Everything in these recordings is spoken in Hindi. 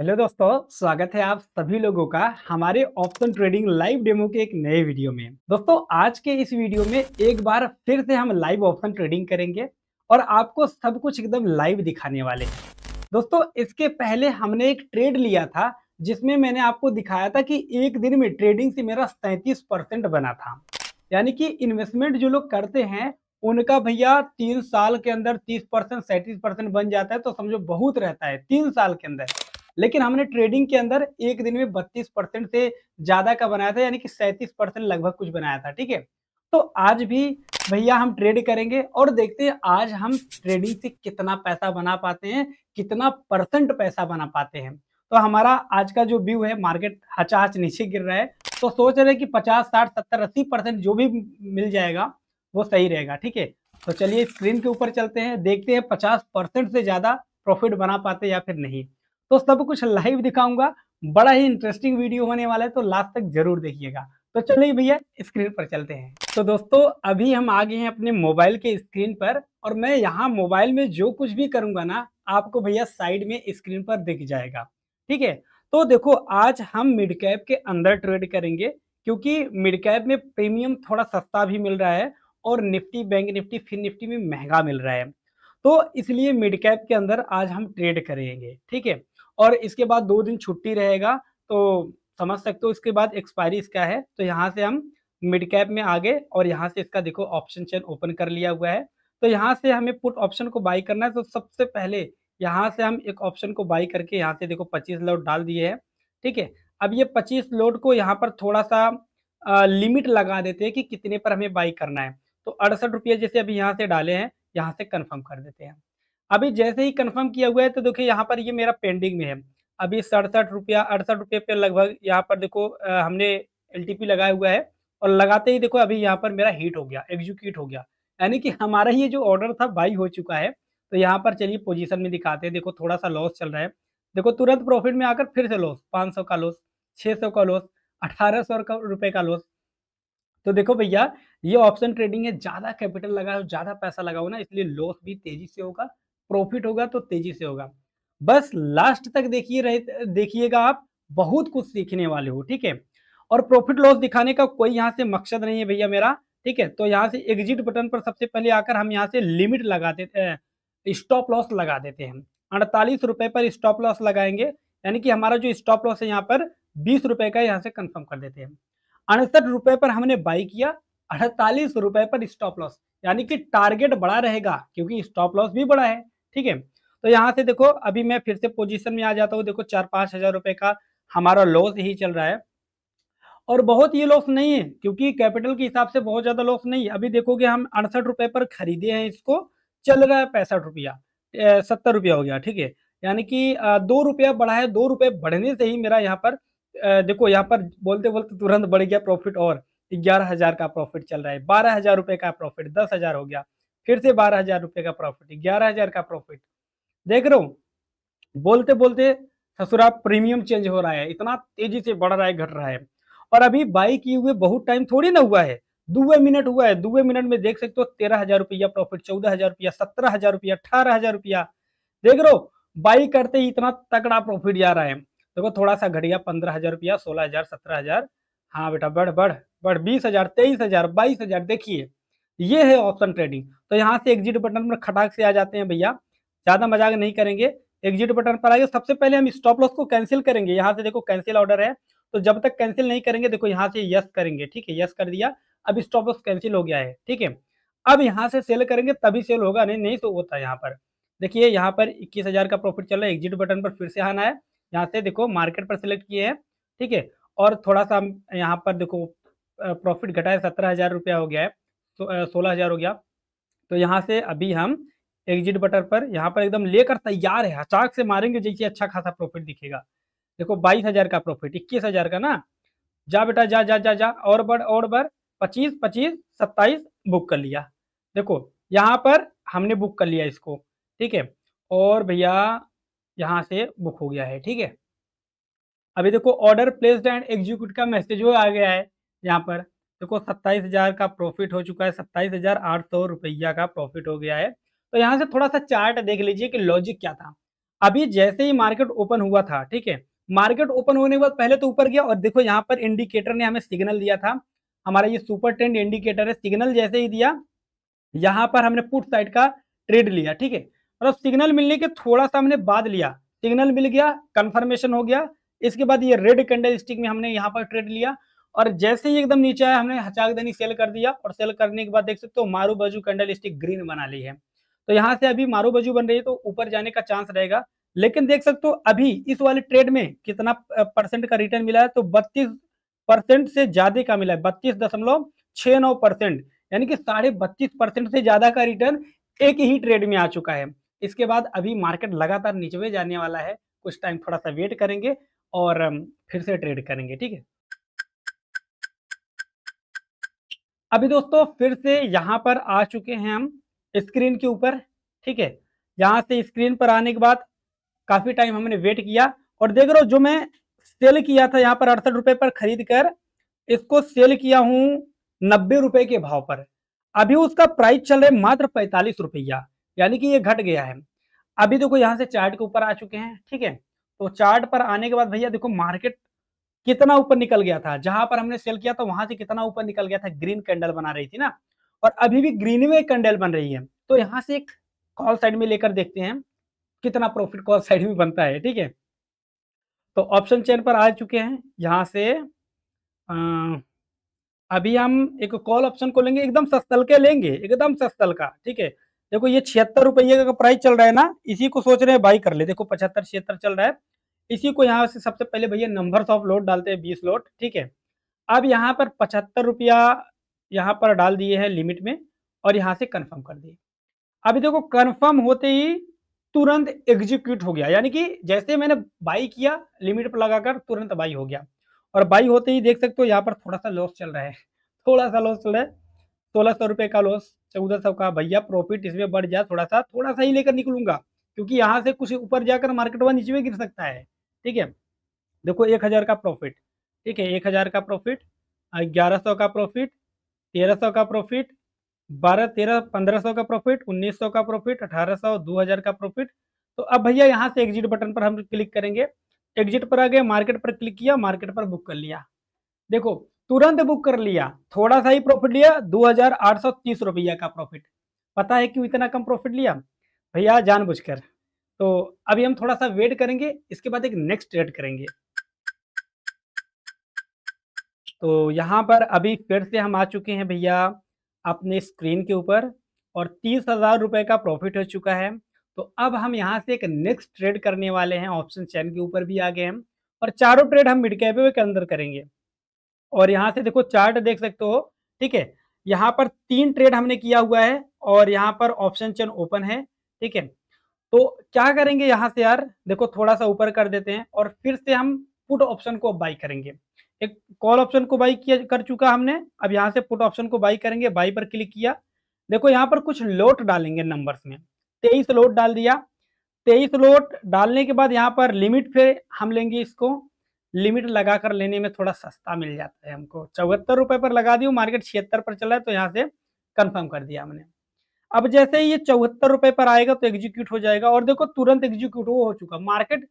हेलो दोस्तों स्वागत है आप सभी लोगों का हमारे ऑप्शन ट्रेडिंग लाइव डेमो के एक नए वीडियो में दोस्तों आज के इस वीडियो में एक बार फिर से हम लाइव ऑप्शन ट्रेडिंग करेंगे और आपको सब कुछ एकदम लाइव दिखाने वाले हैं दोस्तों इसके पहले हमने एक ट्रेड लिया था जिसमें मैंने आपको दिखाया था कि एक दिन में ट्रेडिंग से मेरा सैंतीस बना था यानी कि इन्वेस्टमेंट जो लोग करते हैं उनका भैया तीन साल के अंदर तीस परसेंट परसेंट बन जाता है तो समझो बहुत रहता है तीन साल के अंदर लेकिन हमने ट्रेडिंग के अंदर एक दिन में बत्तीस परसेंट से ज्यादा का बनाया था यानी कि सैंतीस परसेंट लगभग कुछ बनाया था ठीक है तो आज भी भैया हम ट्रेड करेंगे और देखते हैं आज हम ट्रेडिंग से कितना पैसा बना पाते हैं कितना परसेंट पैसा बना पाते हैं तो हमारा आज का जो व्यू है मार्केट हच नीचे गिर रहा है तो सोच रहे कि पचास साठ सत्तर अस्सी परसेंट जो भी मिल जाएगा वो सही रहेगा ठीक है तो चलिए स्क्रीन के ऊपर चलते हैं देखते हैं पचास परसेंट से ज़्यादा प्रॉफिट बना पाते या फिर नहीं तो सब कुछ लाइव दिखाऊंगा बड़ा ही इंटरेस्टिंग वीडियो होने वाला है तो लास्ट तक जरूर देखिएगा तो चलिए भैया स्क्रीन पर चलते हैं तो दोस्तों अभी हम आ गए हैं अपने मोबाइल के स्क्रीन पर और मैं यहाँ मोबाइल में जो कुछ भी करूंगा ना आपको भैया साइड में स्क्रीन पर दिख जाएगा ठीक है तो देखो आज हम मिड कैप के अंदर ट्रेड करेंगे क्योंकि मिड कैप में प्रीमियम थोड़ा सस्ता भी मिल रहा है और निफ्टी बैंक निफ्टी फिर निफ्टी में महंगा मिल रहा है तो इसलिए मिड कैप के अंदर आज हम ट्रेड करेंगे ठीक है और इसके बाद दो दिन छुट्टी रहेगा तो समझ सकते हो इसके बाद एक्सपायरी इसका है तो यहाँ से हम मिड कैप में आगे और यहाँ से इसका देखो ऑप्शन चेन ओपन कर लिया हुआ है तो यहाँ से हमें पुट ऑप्शन को बाई करना है तो सबसे पहले यहाँ से हम एक ऑप्शन को बाई करके यहाँ से देखो 25 लोड डाल दिए हैं ठीक है अब ये 25 लोड को यहाँ पर थोड़ा सा आ, लिमिट लगा देते हैं कि कितने पर हमें बाई करना है तो अड़सठ रुपये जैसे अभी यहाँ से डाले हैं यहाँ से कन्फर्म कर देते हैं अभी जैसे ही कंफर्म किया हुआ है तो देखिए यहाँ पर ये मेरा पेंडिंग में है अभी सड़सठ रुपया अड़सठ रुपये पे लगभग यहाँ पर देखो हमने एल लगाया हुआ है और लगाते ही देखो अभी यहाँ पर मेरा हिट हो गया एग्जीक्यूट हो गया यानी कि हमारा ये जो ऑर्डर था बाई हो चुका है तो यहाँ पर चलिए पोजीशन में दिखाते हैं देखो थोड़ा सा लॉस चल रहा है देखो तुरंत प्रॉफिट में आकर फिर से लॉस सौ का लॉस सौ का लॉस अठारह सौ रुपए का लॉस तो देखो भैया ये ऑप्शन ट्रेडिंग है ज़्यादा कैपिटल लगाओ ज़्यादा पैसा लगाओ ना इसलिए लॉस भी तेज़ी से होगा प्रॉफिट होगा तो तेजी से होगा बस लास्ट तक देखिए रहे देखिएगा आप बहुत कुछ सीखने वाले हो ठीक है और प्रॉफिट लॉस दिखाने का कोई यहाँ से मकसद नहीं है भैया मेरा ठीक है तो यहाँ से एग्जिट बटन पर सबसे पहले आकर हम यहाँ से लिमिट लगा देते स्टॉप लॉस लगा देते हैं अड़तालीस रुपए पर स्टॉप लॉस लगाएंगे यानी कि हमारा जो स्टॉप लॉस है यहाँ पर बीस रुपए का यहाँ से कंफर्म कर देते हैं अड़सठ रुपए पर हमने बाई किया अड़तालीस रुपए पर स्टॉप लॉस यानी कि टारगेट बड़ा रहेगा क्योंकि स्टॉप लॉस भी बड़ा है ठीक है तो यहाँ से देखो अभी मैं फिर से पोजिशन में आ जाता हूँ देखो चार पाँच हजार रुपये का हमारा लॉस ही चल रहा है और बहुत ये लॉस नहीं है क्योंकि कैपिटल के हिसाब से बहुत ज़्यादा लॉस नहीं है अभी देखोगे हम अड़सठ रुपए पर खरीदे हैं इसको चल रहा है पैंसठ रुपया सत्तर रुपया हो गया ठीक है यानी कि दो रुपया बढ़ा है दो रुपये बढ़ने से ही मेरा यहाँ पर देखो यहाँ पर बोलते बोलते तुरंत बढ़ गया प्रॉफिट और ग्यारह हजार का प्रॉफिट चल रहा है बारह हजार रुपये का प्रॉफिट दस हजार हो गया फिर से बारह हजार रुपए का प्रॉफिट ग्यारह हजार का प्रॉफिट देख रहा हो बोलते बोलते ससुरा प्रीमियम चेंज हो रहा है इतना तेजी से बढ़ रहा है घट रहा है और अभी बाई किए हुए बहुत टाइम थोड़ी ना हुआ है दुए मिनट हुआ है दुए मिनट में देख सकते हो तेरह हजार रुपया प्रॉफिट चौदह हजार रुपया सत्रह हजार रुपया अठारह हजार रुपया देख रहे बाई करते ही इतना तगड़ा प्रॉफिट जा रहा है देखो तो थोड़ा सा घटिया पंद्रह हजार रुपया सोलह हजार सत्रह हजार हाँ बेटा बढ़ बढ़ बढ़ बीस हजार तेईस हजार बाईस हजार देखिए ये है ऑप्शन ट्रेडिंग तो यहाँ से एग्जिट बटन पर खटाक से आ जाते हैं भैया ज्यादा मजाक नहीं करेंगे एग्जिट बटन पर आगे सबसे पहले हम स्टॉप लॉस को कैंसिल करेंगे यहाँ से देखो कैंसिल ऑर्डर है तो जब तक कैंसिल नहीं करेंगे देखो यहाँ से यस करेंगे ठीक है यस कर दिया अब स्टॉप लॉस कैंसिल हो गया है ठीक है अब यहाँ से सेल करेंगे तभी सेल होगा नहीं नहीं तो होता है यहाँ पर देखिए यहाँ पर इक्कीस हजार का प्रॉफिट चल रहा है एग्जिट बटन पर फिर से आना है यहाँ से देखो मार्केट पर सिलेक्ट किए हैं ठीक है और थोड़ा सा यहाँ पर देखो प्रॉफिट घटा है सत्रह हजार रुपया हो गया है तो सोलह हज़ार हो गया तो यहाँ से अभी हम एग्जिट बटर पर यहाँ पर एकदम लेकर तैयार है अचाक से मारेंगे जैसे अच्छा खासा प्रॉफिट दिखेगा देखो बाईस हज़ार का प्रॉफिट इक्कीस हज़ार का ना जा बेटा जा जा जा जा और बढ़ और बढ़ पच्चीस पच्चीस सत्ताईस बुक कर लिया देखो यहाँ पर हमने बुक कर लिया इसको ठीक है और भैया यहाँ से बुक हो गया है ठीक है अभी देखो ऑर्डर प्लेस्ड एंड एग्जीक्यूट का मैसेज वो आ गया है यहाँ पर देखो सत्ताईस हजार का प्रॉफिट हो चुका है सत्ताईस हजार आठ सौ रुपया का प्रॉफिट हो गया है तो यहाँ से थोड़ा सा चार्ट देख लीजिए कि लॉजिक क्या था अभी जैसे ही मार्केट ओपन हुआ था ठीक है मार्केट ओपन होने के बाद पहले तो ऊपर गया और देखो यहाँ पर इंडिकेटर ने हमें सिग्नल दिया था हमारा ये सुपर ट्रेंड इंडिकेटर है सिग्नल जैसे ही दिया यहाँ पर हमने पुट साइड का ट्रेड लिया ठीक है मतलब सिग्नल मिलने के थोड़ा सा हमने बाद लिया सिग्नल मिल गया कंफर्मेशन हो गया इसके बाद ये रेड कैंडल स्टिक में हमने यहाँ पर ट्रेड लिया और जैसे ही एकदम नीचे आया हमने हचाक देनी सेल कर दिया और सेल करने के बाद देख सकते हो मारू बाजू कैंडल स्टिक ग्रीन बना ली है तो यहाँ से अभी मारू बाजू बन रही है तो ऊपर जाने का चांस रहेगा लेकिन देख सकते हो अभी इस वाले ट्रेड में कितना परसेंट का रिटर्न मिला है तो बत्तीस परसेंट से ज्यादा का मिला है बत्तीस दशमलव छह नौ परसेंट यानी कि साढ़े बत्तीस परसेंट से ज्यादा का रिटर्न एक ही ट्रेड में आ चुका है इसके बाद अभी मार्केट लगातार नीचे जाने वाला है कुछ टाइम थोड़ा सा वेट करेंगे और फिर से ट्रेड करेंगे ठीक है अभी दोस्तों फिर से यहाँ पर आ चुके हैं हम स्क्रीन के ऊपर ठीक है यहाँ से स्क्रीन पर आने के बाद काफ़ी टाइम हमने वेट किया और देख रहे हो जो मैं सेल किया था यहाँ पर अड़सठ रुपए पर खरीद कर इसको सेल किया हूँ नब्बे रुपये के भाव पर अभी उसका प्राइस चल रहा है मात्र पैंतालीस रुपया यानी कि ये घट गया है अभी देखो यहाँ से चार्ट के ऊपर आ चुके हैं ठीक है तो चार्ट पर आने के बाद भैया देखो मार्केट कितना ऊपर निकल गया था जहां पर हमने सेल किया था वहां से कितना ऊपर निकल गया था ग्रीन कैंडल बना रही थी ना और अभी भी ग्रीन में कैंडल बन रही है तो यहाँ से एक कॉल साइड में लेकर देखते हैं कितना प्रॉफिट कॉल साइड में बनता है ठीक है तो ऑप्शन चेन पर आ चुके हैं यहाँ से आ, अभी हम एक कॉल ऑप्शन को लेंगे एकदम सस्तल के लेंगे एकदम सस्तल का ठीक है देखो ये छिहत्तर रुपये का प्राइस चल रहा है ना इसी को सोच रहे हैं बाई कर ले देखो पचहत्तर छिहत्तर चल रहा है इसी को यहाँ से सबसे पहले भैया नंबर ऑफ लोट डालते हैं बीस लोट ठीक है अब यहाँ पर पचहत्तर रुपया यहाँ पर डाल दिए हैं लिमिट में और यहाँ से कन्फर्म कर दिए अभी देखो कन्फर्म होते ही तुरंत एग्जीक्यूट हो गया यानी कि जैसे मैंने बाई किया लिमिट पर लगाकर तुरंत बाई हो गया और बाई होते ही देख सकते हो यहाँ पर थोड़ा सा लॉस चल रहा है थोड़ा सा लॉस चल रहा है सोलह सौ रुपये का लॉस चौदह सौ का भैया प्रॉफिट इसमें बढ़ जाए थोड़ा सा थोड़ा सा ही लेकर निकलूंगा क्योंकि यहाँ से कुछ ऊपर जाकर मार्केट वन नीचे गिर सकता है ठीक है देखो एक हजार का प्रॉफिट ठीक है एक हजार का प्रॉफिट ग्यारह सौ का प्रॉफिट तेरह सौ का प्रॉफिट बारह तेरह पंद्रह सौ का प्रॉफिट उन्नीस सौ का प्रॉफिट अठारह सौ दो हजार का प्रॉफिट तो अब भैया यहाँ से एग्जिट बटन पर हम क्लिक करेंगे एग्जिट पर आ गए मार्केट पर क्लिक किया मार्केट पर बुक कर लिया देखो तुरंत बुक कर लिया थोड़ा सा ही प्रॉफिट लिया दो हजार आठ सौ तीस रुपया का प्रॉफिट पता है क्यों इतना कम प्रॉफिट लिया भैया जानबूझकर तो अभी हम थोड़ा सा वेट करेंगे इसके बाद एक नेक्स्ट ऐड करेंगे तो यहाँ पर अभी फिर से हम आ चुके हैं भैया अपने स्क्रीन के ऊपर और तीस हज़ार रुपये का प्रॉफिट हो चुका है तो अब हम यहाँ से एक नेक्स्ट ट्रेड करने वाले हैं ऑप्शन चैन के ऊपर भी आ गए हम और चारों ट्रेड हम मिड कैप के अंदर करेंगे और यहाँ से देखो चार्ट देख सकते हो ठीक है यहाँ पर तीन ट्रेड हमने किया हुआ है और यहाँ पर ऑप्शन चैन ओपन है ठीक है तो क्या करेंगे यहाँ से यार देखो थोड़ा सा ऊपर कर देते हैं और फिर से हम पुट ऑप्शन को बाई करेंगे एक कॉल ऑप्शन को बाई किया कर चुका हमने अब यहाँ से पुट ऑप्शन को बाई करेंगे बाई पर क्लिक किया देखो यहाँ पर कुछ लोट डालेंगे नंबर्स में तेईस लोट डाल दिया तेईस लोट डालने के बाद यहाँ पर लिमिट पे हम लेंगे इसको लिमिट लगा कर लेने में थोड़ा सस्ता मिल जाता है हमको चौहत्तर रुपये पर लगा दी मार्केट छिहत्तर पर चला है तो यहाँ से कंफर्म कर दिया हमने अब जैसे ये चौहत्तर रुपए पर आएगा तो एग्जीक्यूट हो जाएगा और देखो तुरंत एग्जीक्यूट हो चुका मार्केट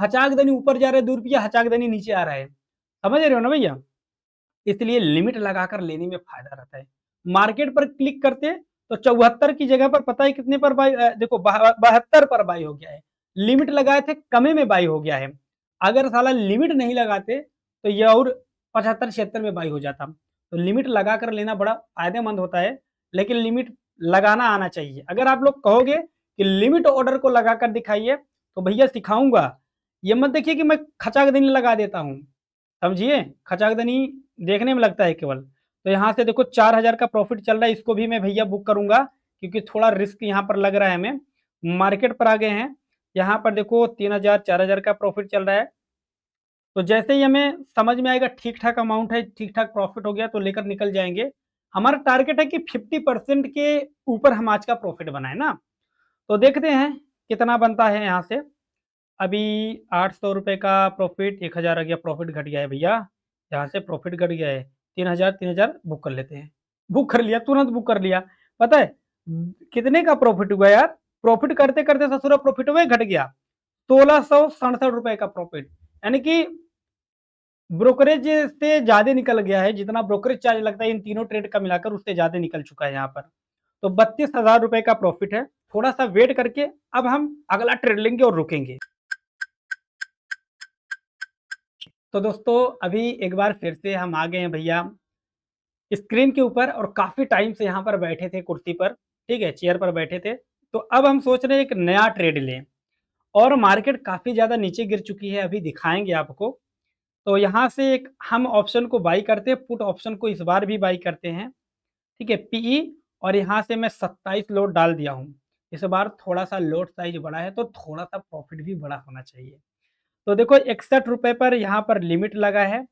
हचाक देनी ऊपर जा रहे है दो रुपया हचाक देनी नीचे आ रहा है समझ रहे हो ना भैया इसलिए लिमिट लगाकर लेने में फायदा रहता है मार्केट पर क्लिक करते तो चौहत्तर की जगह पर पता है कितने पर बाई देखो बहत्तर पर बाई हो गया है लिमिट लगाए थे कमे में बाई हो गया है अगर साला लिमिट नहीं लगाते तो यह और पचहत्तर छिहत्तर में बाई हो जाता तो लिमिट लगा कर लेना बड़ा फायदेमंद होता है लेकिन लिमिट लगाना आना चाहिए अगर आप लोग कहोगे कि लिमिट ऑर्डर को लगाकर दिखाइए तो भैया सिखाऊंगा ये मत देखिए कि मैं खचाक दिन लगा देता हूँ समझिए खचाक दनी देखने में लगता है केवल तो यहाँ से देखो चार हजार का प्रॉफिट चल रहा है इसको भी मैं भैया बुक करूंगा क्योंकि थोड़ा रिस्क यहाँ पर लग रहा है हमें मार्केट पर आ गए हैं यहाँ पर देखो तीन हजार चार हजार का प्रॉफिट चल रहा है तो जैसे ही हमें समझ में आएगा ठीक ठाक अमाउंट है ठीक ठाक प्रॉफिट हो गया तो लेकर निकल जाएंगे हमारा टारगेट है कि 50 परसेंट के ऊपर हम आज का प्रॉफिट बनाए ना तो देखते हैं कितना बनता है यहाँ से अभी आठ सौ रुपये का प्रॉफिट एक हज़ार आ गया प्रॉफिट घट गया है भैया यहाँ से प्रॉफिट घट गया है तीन हज़ार तीन हज़ार बुक कर लेते हैं बुक कर लिया तुरंत बुक कर लिया पता है कितने का प्रॉफिट हुआ यार प्रॉफिट करते करते ससुरा प्रॉफिट में घट गया सोलह सौ सड़सठ रुपये का प्रॉफिट यानी कि ब्रोकरेज से ज्यादा निकल गया है जितना ब्रोकरेज चार्ज लगता है इन तीनों ट्रेड का मिलाकर उससे ज्यादा निकल चुका है यहाँ पर तो बत्तीस हजार रुपए का प्रॉफिट है थोड़ा सा वेट करके अब हम अगला ट्रेड लेंगे और रुकेंगे तो दोस्तों अभी एक बार फिर से हम आ गए हैं भैया स्क्रीन के ऊपर और काफी टाइम से यहाँ पर बैठे थे कुर्सी पर ठीक है चेयर पर बैठे थे तो अब हम सोच रहे हैं एक नया ट्रेड लें और मार्केट काफी ज्यादा नीचे गिर चुकी है अभी दिखाएंगे आपको तो यहाँ से एक हम ऑप्शन को बाई करते हैं पुट ऑप्शन को इस बार भी बाई करते हैं ठीक है पीई e और यहाँ से मैं सत्ताईस लोड डाल दिया हूँ इस बार थोड़ा सा लोड साइज बड़ा है तो थोड़ा सा प्रॉफिट भी बड़ा होना चाहिए तो देखो इकसठ रुपये पर यहाँ पर लिमिट लगा है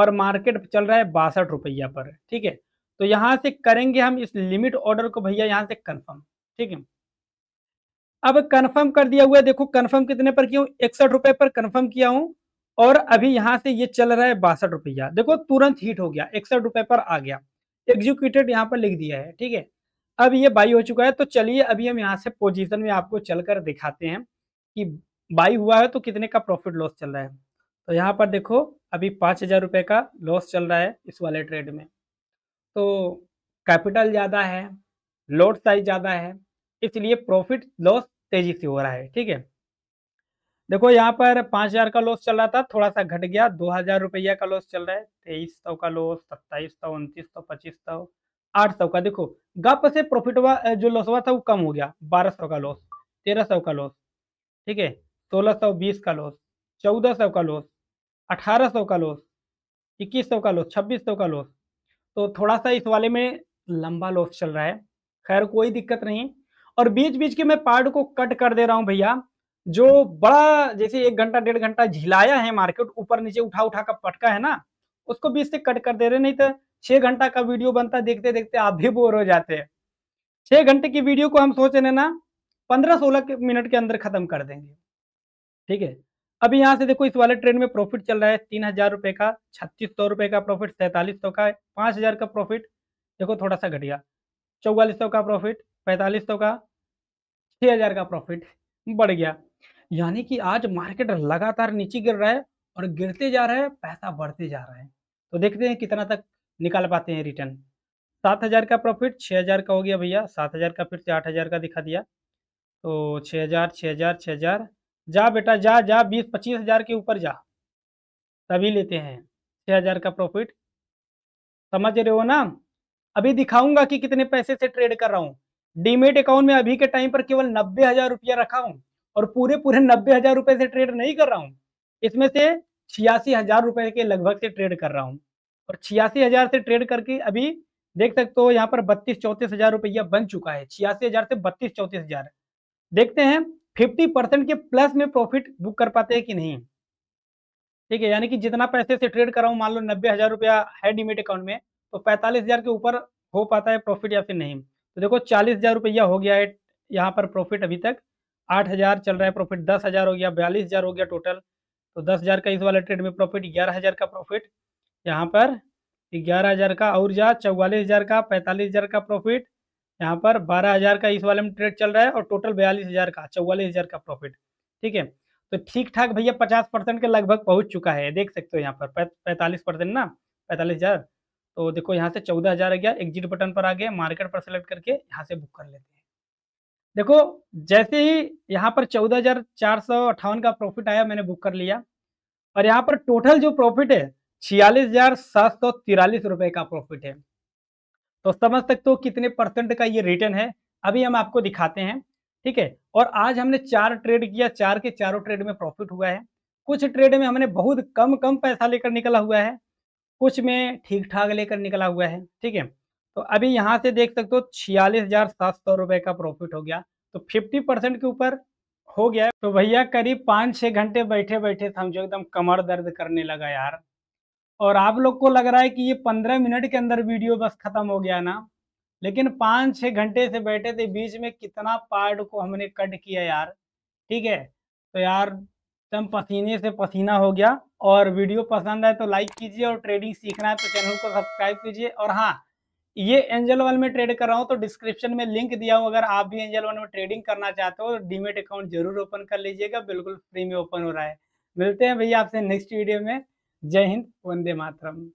और मार्केट चल रहा है बासठ रुपया पर ठीक है तो यहाँ से करेंगे हम इस लिमिट ऑर्डर को भैया यहाँ से कन्फर्म ठीक है अब कन्फर्म कर दिया हुआ है देखो कन्फर्म कितने पर किया हूँ इकसठ रुपये पर कन्फर्म किया हूँ और अभी यहाँ से ये चल रहा है बासठ रुपया देखो तुरंत हीट हो गया इकसठ रुपए पर आ गया एग्जीक्यूटेड यहाँ पर लिख दिया है ठीक है अब ये बाई हो चुका है तो चलिए अभी हम यहाँ से पोजीशन में आपको चलकर दिखाते हैं कि बाई हुआ है तो कितने का प्रॉफिट लॉस चल रहा है तो यहाँ पर देखो अभी पाँच हज़ार रुपये का लॉस चल रहा है इस वाले ट्रेड में तो कैपिटल ज़्यादा है लोड साइज ज़्यादा है इसलिए प्रॉफिट लॉस तेज़ी से हो रहा है ठीक है देखो यहाँ पर पांच हजार का लॉस चल रहा था थोड़ा सा घट गया दो हजार रुपया का लॉस चल रहा है तेईस सौ का लॉस सत्ताईस सौ उनतीस सौ पच्चीस सौ आठ सौ का देखो गप से प्रॉफिट हुआ जो लॉस हुआ था वो कम हो गया बारह सौ का लॉस तेरह सौ का लॉस ठीक है सोलह सौ बीस का लॉस चौदह सौ का लॉस अठारह सौ का लॉस इक्कीस सौ का लॉस छब्बीस सौ का लॉस तो थोड़ा सा इस वाले में लंबा लॉस चल रहा है खैर कोई दिक्कत नहीं और बीच बीच के मैं पार्ट को कट कर दे रहा हूँ भैया जो बड़ा जैसे एक घंटा डेढ़ घंटा झिलाया है मार्केट ऊपर नीचे उठा उठा का पटका है ना उसको बीच से कट कर दे रहे नहीं तो छह घंटा का वीडियो बनता देखते देखते आप भी बोर हो जाते हैं छह घंटे की वीडियो को हम सोच रहे ना पंद्रह सोलह मिनट के अंदर खत्म कर देंगे ठीक है अभी यहाँ से देखो इस वाले ट्रेंड में प्रॉफिट चल रहा है तीन हजार रुपये का छत्तीस सौ रुपये का प्रॉफिट सैंतालीस सौ का पाँच हजार का प्रॉफिट देखो थोड़ा सा घटिया चौवालीस सौ का प्रॉफिट पैंतालीस सौ का छः हजार का प्रॉफिट बढ़ गया यानी कि आज मार्केट लगातार नीचे गिर रहा है और गिरते जा रहा है पैसा बढ़ते जा रहा है तो देखते हैं कितना तक निकाल पाते हैं रिटर्न सात हज़ार का प्रॉफिट छः हज़ार का हो गया भैया सात हज़ार का फिर से आठ हज़ार का दिखा दिया तो छः हज़ार छः हज़ार छः हज़ार जा बेटा जा जा बीस पच्चीस हज़ार के ऊपर जा तभी लेते हैं छः हज़ार का प्रॉफिट समझ रहे हो ना अभी दिखाऊंगा कि कितने पैसे से ट्रेड कर रहा हूँ डीमेट अकाउंट में अभी के टाइम पर केवल नब्बे हज़ार रुपया रखा हूँ और पूरे पूरे नब्बे हजार रुपए से ट्रेड नहीं कर रहा हूँ इसमें से छियासी हजार रुपए के लगभग से ट्रेड कर रहा हूँ और छियासी हजार से ट्रेड करके अभी देख सकते हो यहाँ पर बत्तीस चौंतीस हजार रुपया बन चुका है छियासी हजार से बत्तीस चौंतीस हजार देखते हैं फिफ्टी परसेंट के प्लस में प्रॉफिट बुक कर पाते हैं कि नहीं ठीक है यानी कि जितना पैसे से ट्रेड हूँ मान लो नब्बे हजार रुपया है डिमिट अकाउंट में तो पैंतालीस हजार के ऊपर हो पाता है प्रॉफिट या फिर नहीं तो देखो चालीस हजार रुपया हो गया है यहाँ पर प्रॉफिट अभी तक आठ हजार चल रहा है प्रॉफिट दस हजार हो गया बयालीस हजार हो गया टोटल तो दस हजार का इस वाले ट्रेड में प्रॉफिट ग्यारह हजार का प्रॉफिट यहाँ पर ग्यारह हजार का और जा चौवालीस हजार का पैंतालीस हजार का प्रॉफिट यहाँ पर बारह हजार का इस वाले में ट्रेड चल रहा है और टोटल बयालीस हजार का चौवालीस हजार का प्रॉफिट ठीक है तो ठीक ठाक भैया पचास परसेंट के लगभग पहुंच चुका है देख सकते हो यहाँ पर पैंतालीस परसेंट ना पैंतालीस हजार तो देखो यहाँ से चौदह हजार आ गया एग्जिट बटन पर आ गया मार्केट पर सेलेक्ट करके यहाँ से बुक कर लेते हैं देखो जैसे ही यहाँ पर चौदह हजार चार सौ अट्ठावन का प्रॉफिट आया मैंने बुक कर लिया और यहाँ पर टोटल जो प्रॉफिट है छियालीस हजार सात सौ तिरालीस रुपए का प्रॉफिट है तो समझ सकते हो कितने परसेंट का ये रिटर्न है अभी हम आपको दिखाते हैं ठीक है और आज हमने चार ट्रेड किया चार के चारों ट्रेड में प्रॉफिट हुआ है कुछ ट्रेड में हमने बहुत कम कम पैसा लेकर निकला हुआ है कुछ में ठीक ठाक लेकर निकला हुआ है ठीक है तो अभी यहाँ से देख सकते हो छियालीस हजार सात सौ रुपए का प्रॉफिट हो गया तो फिफ्टी परसेंट के ऊपर हो गया तो भैया करीब पाँच छः घंटे बैठे बैठे समझो एकदम कमर दर्द करने लगा यार और आप लोग को लग रहा है कि ये पंद्रह मिनट के अंदर वीडियो बस खत्म हो गया ना लेकिन पाँच छः घंटे से बैठे थे बीच में कितना पार्ट को हमने कट किया यार ठीक है तो यार एकदम पसीने से पसीना हो गया और वीडियो पसंद आए तो लाइक कीजिए और ट्रेडिंग सीखना है तो चैनल को सब्सक्राइब कीजिए और हाँ ये एंजल वन में ट्रेड कर रहा हूँ तो डिस्क्रिप्शन में लिंक दिया हूँ अगर आप भी एंजल वन में ट्रेडिंग करना चाहते हो तो डीमेट अकाउंट जरूर ओपन कर लीजिएगा बिल्कुल फ्री में ओपन हो रहा है मिलते हैं भैया आपसे नेक्स्ट वीडियो में जय हिंद वंदे मातरम